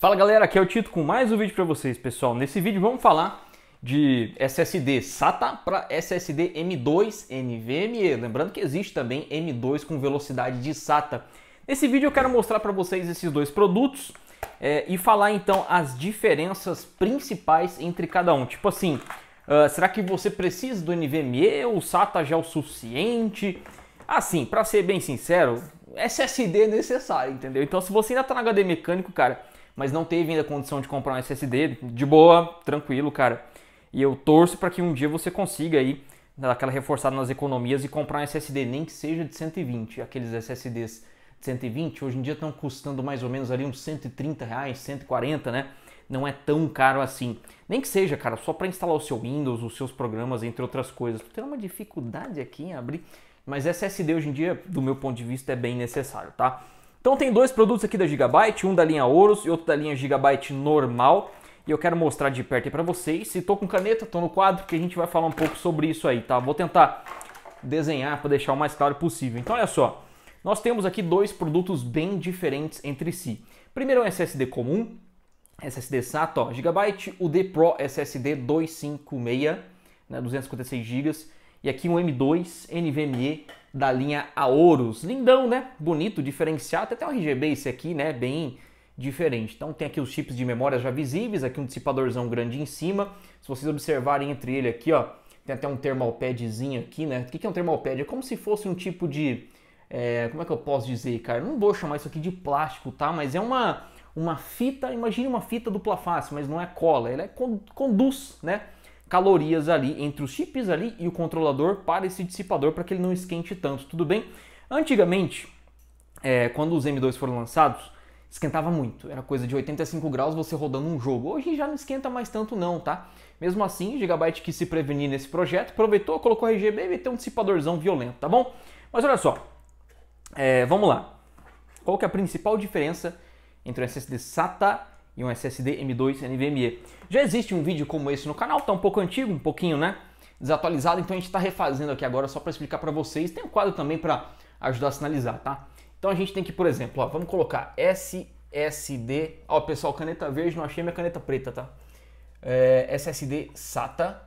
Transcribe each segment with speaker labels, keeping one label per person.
Speaker 1: Fala galera, aqui é o Tito com mais um vídeo para vocês, pessoal. Nesse vídeo vamos falar de SSD SATA para SSD M2 NVMe. Lembrando que existe também M2 com velocidade de SATA. Nesse vídeo eu quero mostrar para vocês esses dois produtos é, e falar então as diferenças principais entre cada um. Tipo assim, uh, será que você precisa do NVMe? O SATA já é o suficiente? Assim, para ser bem sincero, SSD é necessário, entendeu? Então se você ainda está na HD mecânico, cara mas não teve ainda condição de comprar um SSD, de boa, tranquilo, cara. E eu torço para que um dia você consiga aí dar aquela reforçada nas economias e comprar um SSD, nem que seja de 120, aqueles SSDs de 120, hoje em dia estão custando mais ou menos ali uns 130 reais, 140, né? Não é tão caro assim. Nem que seja, cara, só para instalar o seu Windows, os seus programas, entre outras coisas. Tem uma dificuldade aqui em abrir, mas SSD hoje em dia, do meu ponto de vista, é bem necessário, tá? Então tem dois produtos aqui da Gigabyte, um da linha Ouros e outro da linha Gigabyte normal. E eu quero mostrar de perto aí pra vocês. Se tô com caneta, tô no quadro, que a gente vai falar um pouco sobre isso aí, tá? Vou tentar desenhar para deixar o mais claro possível. Então olha só, nós temos aqui dois produtos bem diferentes entre si. Primeiro é um SSD comum, SSD SATA, ó, Gigabyte UD Pro SSD 256, né, 256 GB, e aqui um M2 NVMe da linha Aorus. Lindão, né? Bonito, diferenciado. Tem até um RGB esse aqui, né? Bem diferente. Então tem aqui os chips de memória já visíveis, aqui um dissipadorzão grande em cima. Se vocês observarem entre ele aqui, ó, tem até um thermalpadzinho aqui, né? O que é um thermalpad? É como se fosse um tipo de... É, como é que eu posso dizer, cara? Não vou chamar isso aqui de plástico, tá? Mas é uma, uma fita, imagine uma fita dupla face, mas não é cola. Ela é, conduz, né? calorias ali entre os chips ali e o controlador para esse dissipador para que ele não esquente tanto, tudo bem? Antigamente, é, quando os M2 foram lançados, esquentava muito, era coisa de 85 graus você rodando um jogo. Hoje já não esquenta mais tanto não, tá? Mesmo assim, Gigabyte quis se prevenir nesse projeto, aproveitou, colocou RGB e meteu um dissipadorzão violento, tá bom? Mas olha só, é, vamos lá. Qual que é a principal diferença entre o SSD SATA e um SSD M2 NVMe. Já existe um vídeo como esse no canal, tá um pouco antigo, um pouquinho, né? Desatualizado, então a gente está refazendo aqui agora só para explicar para vocês. Tem um quadro também para ajudar a sinalizar, tá? Então a gente tem que, por exemplo, ó, vamos colocar SSD. Ó, pessoal, caneta verde, não achei minha caneta preta, tá? É, SSD SATA.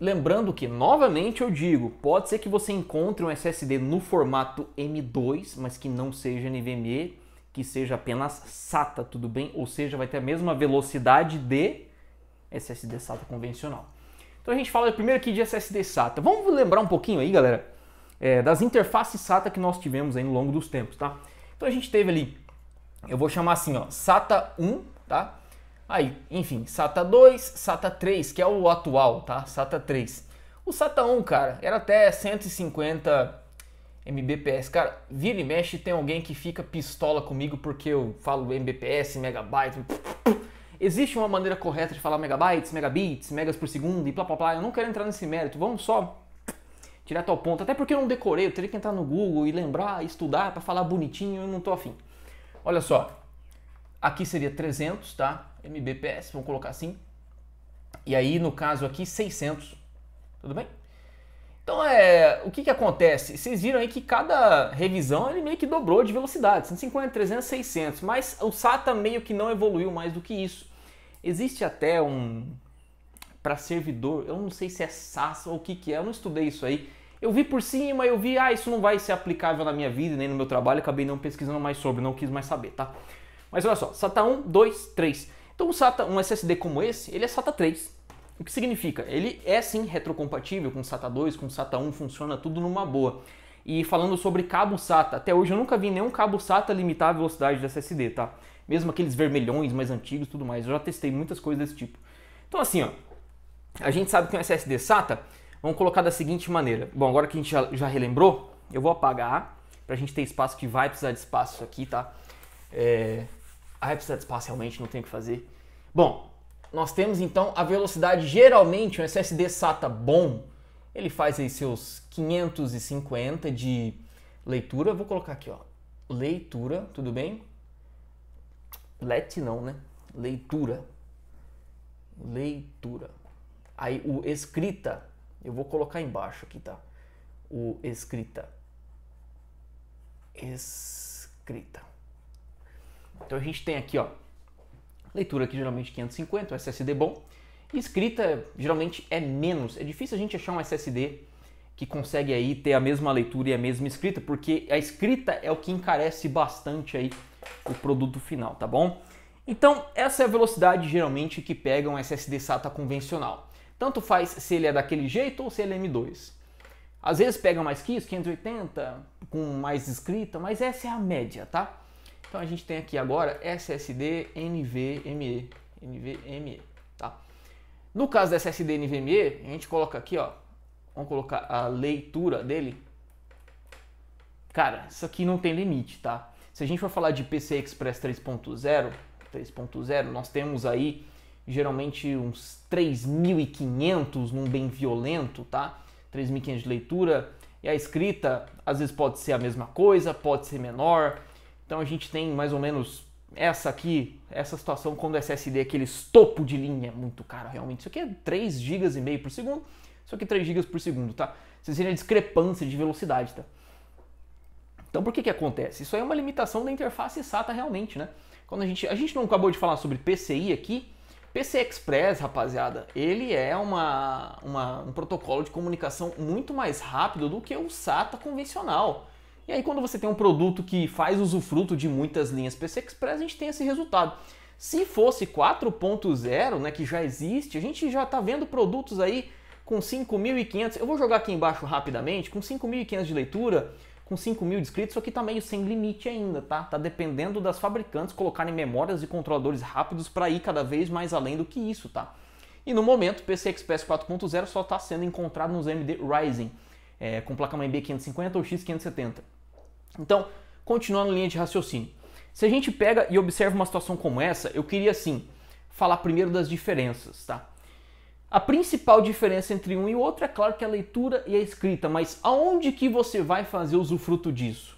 Speaker 1: Lembrando que, novamente eu digo, pode ser que você encontre um SSD no formato M2, mas que não seja NVMe que seja apenas SATA, tudo bem? Ou seja, vai ter a mesma velocidade de SSD SATA convencional. Então a gente fala primeiro aqui de SSD SATA. Vamos lembrar um pouquinho aí, galera, é, das interfaces SATA que nós tivemos aí no longo dos tempos, tá? Então a gente teve ali, eu vou chamar assim, ó, SATA 1, tá? Aí, enfim, SATA 2, SATA 3, que é o atual, tá? SATA 3. O SATA 1, cara, era até 150 MBPS. Cara, vira e mexe tem alguém que fica pistola comigo porque eu falo MBPS, megabyte. Existe uma maneira correta de falar megabytes, megabits, megas por segundo e blá blá blá. Eu não quero entrar nesse mérito. Vamos só direto ao ponto. Até porque eu não decorei, eu teria que entrar no Google e lembrar, estudar para falar bonitinho e não tô afim. Olha só. Aqui seria 300, tá? MBPS, vamos colocar assim. E aí, no caso aqui, 600. Tudo bem? Então, é, o que, que acontece? Vocês viram aí que cada revisão ele meio que dobrou de velocidade, 150, 300, 600, mas o SATA meio que não evoluiu mais do que isso. Existe até um para servidor, eu não sei se é SAS ou o que que é, eu não estudei isso aí. Eu vi por cima, eu vi, ah, isso não vai ser aplicável na minha vida nem no meu trabalho, acabei não pesquisando mais sobre, não quis mais saber, tá? Mas olha só, SATA 1, 2, 3. Então, um SATA, um SSD como esse, ele é SATA 3. O que significa? Ele é sim retrocompatível com SATA 2, com SATA 1, funciona tudo numa boa. E falando sobre cabo SATA, até hoje eu nunca vi nenhum cabo SATA limitar a velocidade do SSD, tá? Mesmo aqueles vermelhões mais antigos e tudo mais, eu já testei muitas coisas desse tipo. Então assim, ó, a gente sabe que um SSD SATA, vamos colocar da seguinte maneira. Bom, agora que a gente já, já relembrou, eu vou apagar, pra gente ter espaço que vai precisar de espaço aqui, tá? É... Vai precisar de espaço realmente, não tem o que fazer. Bom, nós temos então a velocidade, geralmente um SSD SATA bom, ele faz aí seus 550 de leitura, vou colocar aqui, ó, leitura, tudo bem? Let não, né? Leitura. Leitura. Aí o escrita, eu vou colocar embaixo aqui, tá? O escrita. Escrita. Então a gente tem aqui, ó, Leitura aqui geralmente 550, um SSD bom. E escrita geralmente é menos. É difícil a gente achar um SSD que consegue aí ter a mesma leitura e a mesma escrita, porque a escrita é o que encarece bastante aí o produto final, tá bom? Então, essa é a velocidade geralmente que pega um SSD SATA convencional. Tanto faz se ele é daquele jeito ou se ele é M2. Às vezes pega mais que isso, 580, com mais escrita, mas essa é a média, tá? Então a gente tem aqui agora SSD NVMe, NVMe, tá? No caso da SSD NVMe, a gente coloca aqui, ó, vamos colocar a leitura dele. Cara, isso aqui não tem limite, tá? Se a gente for falar de PC Express 3.0, 3.0, nós temos aí geralmente uns 3.500 num bem violento, tá? 3.500 de leitura. E a escrita, às vezes pode ser a mesma coisa, pode ser menor, então a gente tem mais ou menos essa aqui, essa situação quando o SSD é aquele topo de linha, é muito caro realmente. Isso aqui é 3 GB e meio por segundo, isso aqui 3 é GB por segundo, tá? Vocês viram a discrepância de velocidade, tá? Então por que que acontece? Isso aí é uma limitação da interface SATA realmente, né? Quando a gente, a gente não acabou de falar sobre PCI aqui, PCI Express, rapaziada, ele é uma, uma, um protocolo de comunicação muito mais rápido do que o SATA convencional. E aí, quando você tem um produto que faz usufruto de muitas linhas PC Express, a gente tem esse resultado. Se fosse 4.0, né, que já existe, a gente já está vendo produtos aí com 5.500. Eu vou jogar aqui embaixo rapidamente, com 5.500 de leitura, com 5.000 de inscritos, só que está meio sem limite ainda, tá? Está dependendo das fabricantes colocarem memórias e controladores rápidos para ir cada vez mais além do que isso, tá? E no momento, o PC Express 4.0 só está sendo encontrado nos AMD Ryzen, eh, é, com placa-mãe B550 ou X570. Então, continuando a linha de raciocínio. Se a gente pega e observa uma situação como essa, eu queria sim falar primeiro das diferenças, tá? A principal diferença entre um e outro é claro que a leitura e a escrita, mas aonde que você vai fazer usufruto disso?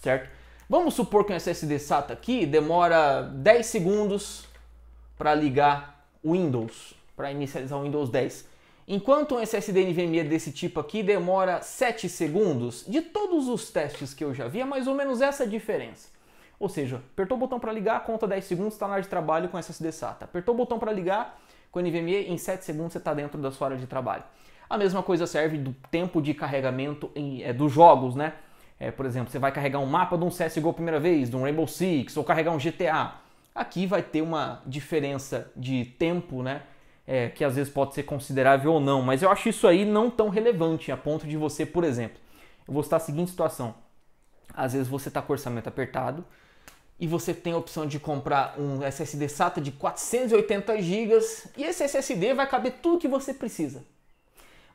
Speaker 1: Certo? Vamos supor que um SSD SATA aqui demora 10 segundos para ligar o Windows, para inicializar o Windows 10. Enquanto um SSD NVMe desse tipo aqui demora 7 segundos, de todos os testes que eu já vi, é mais ou menos essa a diferença. Ou seja, apertou o botão para ligar, conta 10 segundos, está na área de trabalho com SSD SATA. Apertou o botão para ligar, com NVMe, em 7 segundos você está dentro da sua área de trabalho. A mesma coisa serve do tempo de carregamento em, é, dos jogos, né? É, por exemplo, você vai carregar um mapa de um CSGO a primeira vez, de um Rainbow Six, ou carregar um GTA. Aqui vai ter uma diferença de tempo, né? é, que às vezes pode ser considerável ou não, mas eu acho isso aí não tão relevante a ponto de você, por exemplo, eu vou citar a seguinte situação: às vezes você está com orçamento apertado e você tem a opção de comprar um SSD SATA de 480 GB e esse SSD vai caber tudo que você precisa.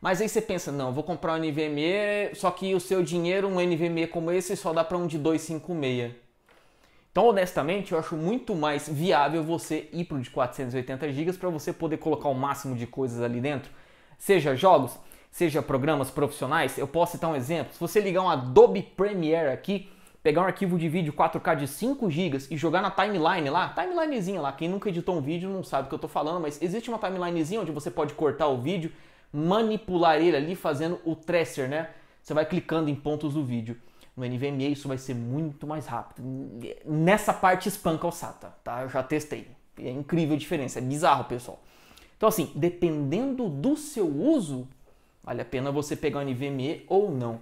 Speaker 1: Mas aí você pensa, não, vou comprar um NVMe, só que o seu dinheiro, um NVMe como esse, só dá para um de 256. Então, honestamente, eu acho muito mais viável você ir para o de 480 GB para você poder colocar o máximo de coisas ali dentro, seja jogos, seja programas profissionais. Eu posso citar um exemplo. Se você ligar um Adobe Premiere aqui, pegar um arquivo de vídeo 4K de 5 GB e jogar na timeline lá, timelinezinha lá, quem nunca editou um vídeo não sabe o que eu estou falando, mas existe uma timelinezinha onde você pode cortar o vídeo, manipular ele ali fazendo o tracer, né? Você vai clicando em pontos do vídeo. No NVMe isso vai ser muito mais rápido. Nessa parte espanca o SATA, tá? Eu já testei. É incrível a diferença, é bizarro, pessoal. Então assim, dependendo do seu uso, vale a pena você pegar o NVMe ou não.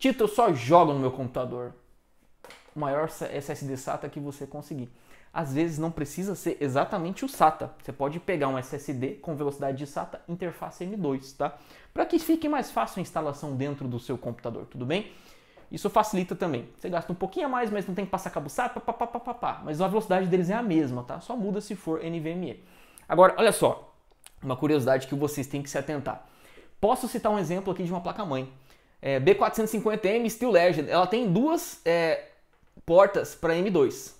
Speaker 1: Tito, eu só jogo no meu computador. O maior SSD SATA que você conseguir. Às vezes não precisa ser exatamente o SATA. Você pode pegar um SSD com velocidade de SATA, interface M2, tá? Para que fique mais fácil a instalação dentro do seu computador, tudo bem? Isso facilita também. Você gasta um pouquinho a mais, mas não tem que passar cabuçado, papapá. Mas a velocidade deles é a mesma, tá? Só muda se for NVMe. Agora, olha só, uma curiosidade que vocês têm que se atentar. Posso citar um exemplo aqui de uma placa-mãe. É, B450M Steel Legend. Ela tem duas é, portas para M2.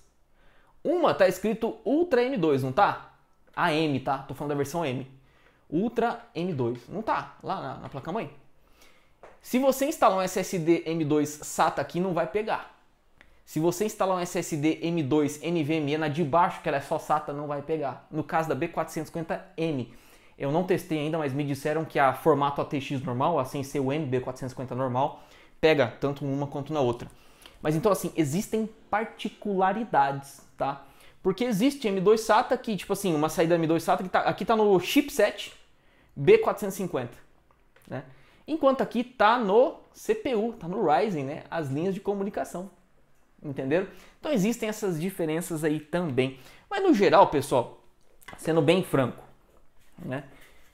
Speaker 1: Uma tá escrito Ultra M2, não tá? AM, tá? Tô falando da versão M. Ultra M2. Não tá lá na, na placa-mãe. Se você instalar um SSD M2 SATA aqui, não vai pegar. Se você instalar um SSD M2 NVMe na de baixo, que ela é só SATA, não vai pegar. No caso da B450M, eu não testei ainda, mas me disseram que a formato ATX normal, a ser o MB450 normal, pega tanto numa quanto na outra. Mas então assim, existem particularidades, tá? Porque existe M2 SATA que, tipo assim, uma saída M2 SATA que tá, aqui tá no chipset B450, né? Enquanto aqui está no CPU, está no Ryzen, né? As linhas de comunicação. Entenderam? Então existem essas diferenças aí também. Mas no geral, pessoal, sendo bem franco, né?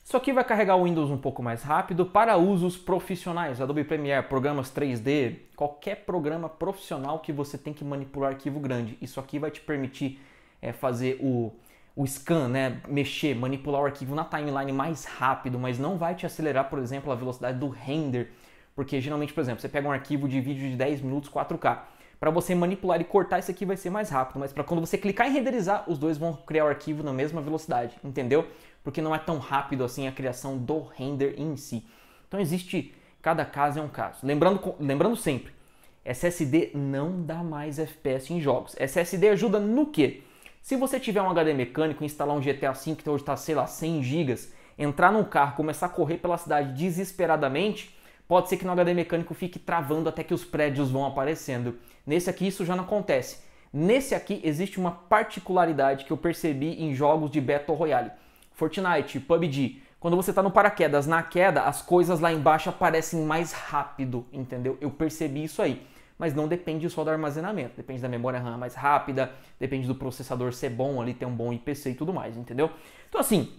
Speaker 1: Isso aqui vai carregar o Windows um pouco mais rápido para usos profissionais, Adobe Premiere, programas 3D, qualquer programa profissional que você tem que manipular arquivo grande. Isso aqui vai te permitir é, fazer o o scan, né, mexer, manipular o arquivo na timeline mais rápido, mas não vai te acelerar, por exemplo, a velocidade do render, porque geralmente, por exemplo, você pega um arquivo de vídeo de 10 minutos 4K, para você manipular e cortar isso aqui vai ser mais rápido, mas para quando você clicar em renderizar, os dois vão criar o arquivo na mesma velocidade, entendeu? Porque não é tão rápido assim a criação do render em si. Então existe cada caso é um caso. Lembrando, lembrando sempre, SSD não dá mais FPS em jogos. SSD ajuda no quê? Se você tiver um HD mecânico, instalar um GTA V que hoje está, sei lá, 100 GB, entrar num carro, começar a correr pela cidade desesperadamente, pode ser que no HD mecânico fique travando até que os prédios vão aparecendo. Nesse aqui isso já não acontece. Nesse aqui existe uma particularidade que eu percebi em jogos de Battle Royale. Fortnite, PUBG, quando você está no paraquedas, na queda, as coisas lá embaixo aparecem mais rápido, entendeu? Eu percebi isso aí mas não depende só do armazenamento. Depende da memória RAM mais rápida, depende do processador ser bom ali, ter um bom IPC e tudo mais, entendeu? Então, assim,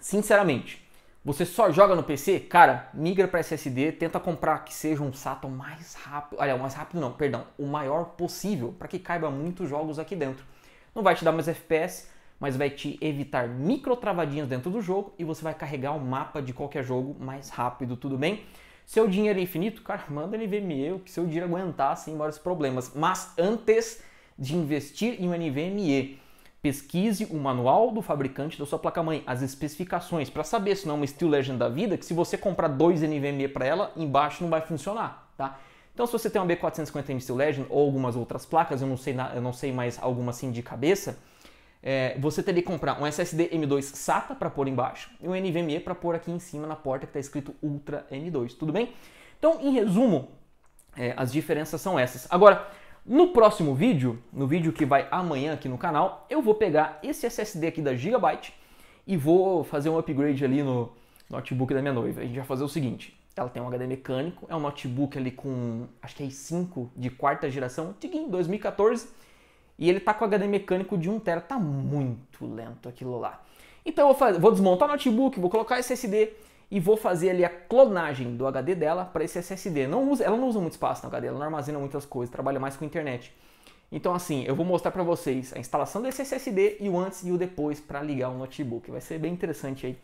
Speaker 1: sinceramente, você só joga no PC, cara, migra para SSD, tenta comprar que seja um SATA mais rápido, olha, o mais rápido não, perdão, o maior possível, para que caiba muitos jogos aqui dentro. Não vai te dar mais FPS, mas vai te evitar micro travadinhas dentro do jogo e você vai carregar o mapa de qualquer jogo mais rápido, tudo bem? Seu dinheiro é infinito? Cara, manda ele ver que seu dinheiro aguentar sem vários problemas. Mas antes de investir em um NVMe, pesquise o manual do fabricante da sua placa-mãe, as especificações, para saber se não é uma Steel Legend da vida, que se você comprar dois NVMe para ela, embaixo não vai funcionar, tá? Então, se você tem uma b 450 Steel Legend ou algumas outras placas, eu não sei, eu não sei mais alguma assim de cabeça, é, você teria que comprar um SSD M2 SATA para pôr embaixo e um NVMe para pôr aqui em cima na porta que está escrito Ultra M2, tudo bem? Então, em resumo, é, as diferenças são essas. Agora, no próximo vídeo, no vídeo que vai amanhã aqui no canal, eu vou pegar esse SSD aqui da Gigabyte e vou fazer um upgrade ali no notebook da minha noiva. A gente vai fazer o seguinte, ela tem um HD mecânico, é um notebook ali com, acho que é i5 de quarta geração, Tiguin 2014, e ele tá com HD mecânico de 1TB, tá muito lento aquilo lá. Então eu vou, fazer, vou desmontar o notebook, vou colocar SSD e vou fazer ali a clonagem do HD dela para esse SSD. Não usa, ela não usa muito espaço no HD, ela não armazena muitas coisas, trabalha mais com internet. Então assim, eu vou mostrar para vocês a instalação desse SSD e o antes e o depois para ligar o notebook. Vai ser bem interessante aí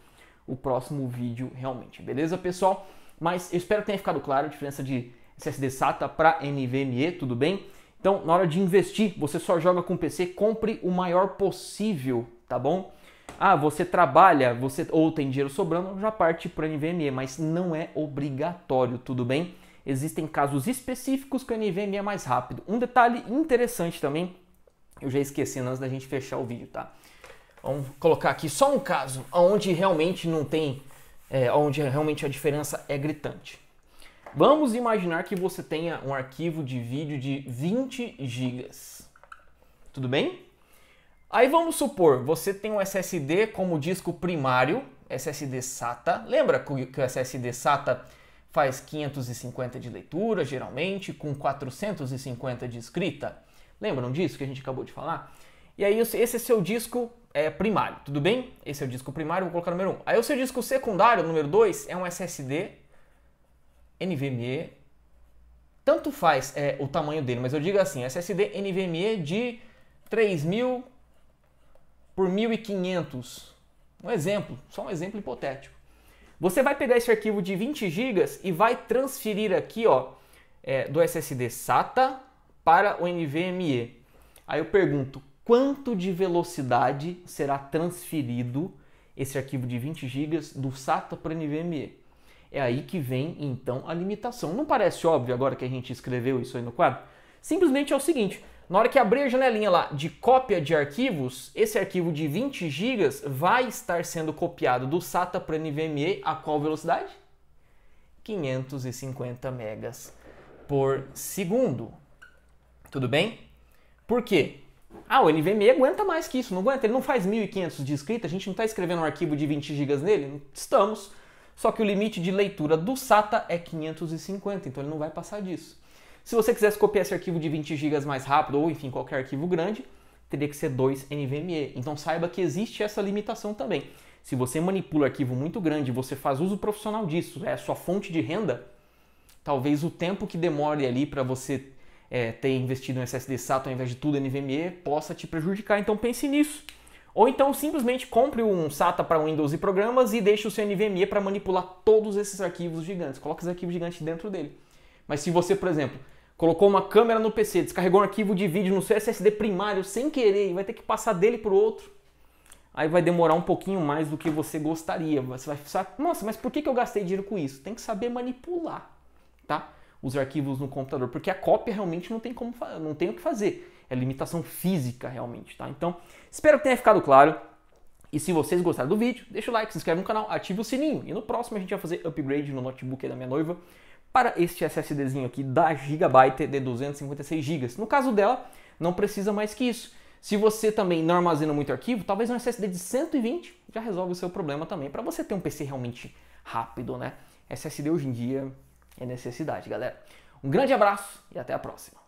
Speaker 1: o próximo vídeo realmente, beleza pessoal? Mas eu espero que tenha ficado claro a diferença de SSD SATA para NVMe, tudo bem? Então, na hora de investir, você só joga com PC, compre o maior possível, tá bom? Ah, você trabalha, você ou tem dinheiro sobrando, já parte para NVMe, mas não é obrigatório, tudo bem? Existem casos específicos que o NVMe é mais rápido. Um detalhe interessante também, eu já esqueci antes da gente fechar o vídeo, tá? Vamos colocar aqui só um caso onde realmente não tem, é, onde realmente a diferença é gritante. Vamos imaginar que você tenha um arquivo de vídeo de 20 GB. Tudo bem? Aí vamos supor, você tem um SSD como disco primário, SSD SATA. Lembra que o SSD SATA faz 550 de leitura, geralmente, com 450 de escrita? Lembram disso que a gente acabou de falar? E aí esse é seu disco é, primário, tudo bem? Esse é o disco primário, vou colocar número 1. Um. Aí o seu disco secundário, número 2, é um SSD NVMe, tanto faz é, o tamanho dele, mas eu digo assim, SSD NVMe de 3000 por 1500. Um exemplo, só um exemplo hipotético. Você vai pegar esse arquivo de 20 GB e vai transferir aqui, ó, é, do SSD SATA para o NVMe. Aí eu pergunto, quanto de velocidade será transferido esse arquivo de 20 GB do SATA para o NVMe? É aí que vem então a limitação. Não parece óbvio agora que a gente escreveu isso aí no quadro? Simplesmente é o seguinte: na hora que abrir a janelinha lá de cópia de arquivos, esse arquivo de 20 GB vai estar sendo copiado do SATA para NVMe a qual velocidade? 550 megas por segundo. Tudo bem? Por quê? Ah, o NVMe aguenta mais que isso, não aguenta? Ele não faz 1500 de escrita, a gente não está escrevendo um arquivo de 20 GB nele? Estamos. Só que o limite de leitura do SATA é 550, então ele não vai passar disso. Se você quisesse copiar esse arquivo de 20 GB mais rápido, ou enfim, qualquer arquivo grande, teria que ser 2 NVMe. Então saiba que existe essa limitação também. Se você manipula arquivo muito grande, você faz uso profissional disso, é a sua fonte de renda, talvez o tempo que demore ali para você é, ter investido em SSD SATA ao invés de tudo NVMe possa te prejudicar. Então pense nisso. Ou então simplesmente compre um SATA para Windows e programas e deixe o seu NVMe para manipular todos esses arquivos gigantes. Coloque os arquivos gigantes dentro dele. Mas se você, por exemplo, colocou uma câmera no PC, descarregou um arquivo de vídeo no seu SSD primário sem querer e vai ter que passar dele para o outro, aí vai demorar um pouquinho mais do que você gostaria. Você vai pensar, nossa, mas por que eu gastei dinheiro com isso? Tem que saber manipular, tá? Os arquivos no computador, porque a cópia realmente não tem como, não tem o que fazer é limitação física realmente, tá? Então, espero que tenha ficado claro. E se vocês gostaram do vídeo, deixa o like, se inscreve no canal, ative o sininho. E no próximo a gente vai fazer upgrade no notebook da minha noiva para este SSDzinho aqui da Gigabyte de 256 GB. No caso dela, não precisa mais que isso. Se você também não armazena muito arquivo, talvez um SSD de 120 já resolve o seu problema também, para você ter um PC realmente rápido, né? SSD hoje em dia é necessidade, galera. Um grande abraço e até a próxima.